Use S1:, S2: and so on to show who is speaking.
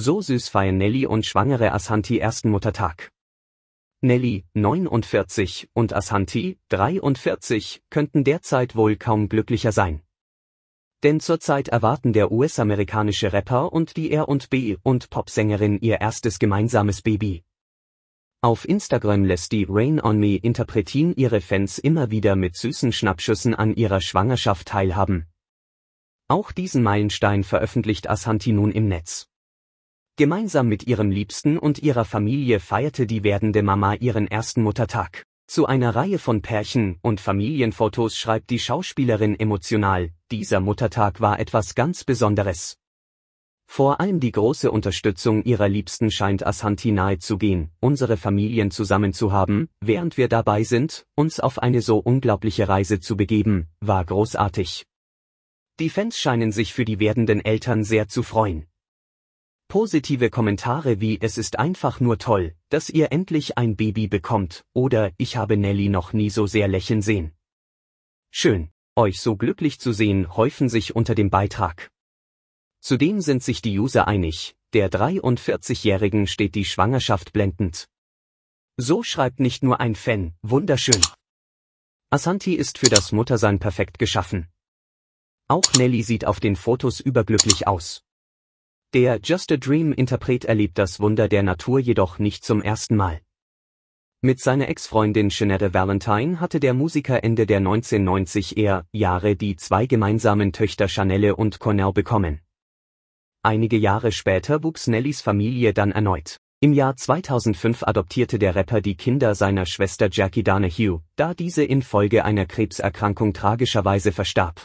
S1: So süß feiern Nelly und schwangere Ashanti ersten Muttertag. Nelly, 49, und Ashanti, 43, könnten derzeit wohl kaum glücklicher sein. Denn zurzeit erwarten der US-amerikanische Rapper und die R&B- und Popsängerin ihr erstes gemeinsames Baby. Auf Instagram lässt die Rain on Me Interpretin ihre Fans immer wieder mit süßen Schnappschüssen an ihrer Schwangerschaft teilhaben. Auch diesen Meilenstein veröffentlicht Ashanti nun im Netz. Gemeinsam mit ihren Liebsten und ihrer Familie feierte die werdende Mama ihren ersten Muttertag. Zu einer Reihe von Pärchen- und Familienfotos schreibt die Schauspielerin emotional, dieser Muttertag war etwas ganz Besonderes. Vor allem die große Unterstützung ihrer Liebsten scheint Ashanti nahe zu gehen, unsere Familien zusammen zu haben, während wir dabei sind, uns auf eine so unglaubliche Reise zu begeben, war großartig. Die Fans scheinen sich für die werdenden Eltern sehr zu freuen. Positive Kommentare wie es ist einfach nur toll, dass ihr endlich ein Baby bekommt oder ich habe Nelly noch nie so sehr lächeln sehen. Schön, euch so glücklich zu sehen, häufen sich unter dem Beitrag. Zudem sind sich die User einig, der 43-Jährigen steht die Schwangerschaft blendend. So schreibt nicht nur ein Fan, wunderschön. Asanti ist für das Muttersein perfekt geschaffen. Auch Nelly sieht auf den Fotos überglücklich aus. Der Just a Dream-Interpret erlebt das Wunder der Natur jedoch nicht zum ersten Mal. Mit seiner Ex-Freundin Shanetta Valentine hatte der Musiker Ende der 1990er Jahre die zwei gemeinsamen Töchter Chanelle und Cornell bekommen. Einige Jahre später wuchs Nellys Familie dann erneut. Im Jahr 2005 adoptierte der Rapper die Kinder seiner Schwester Jackie Donahue, da diese infolge einer Krebserkrankung tragischerweise verstarb.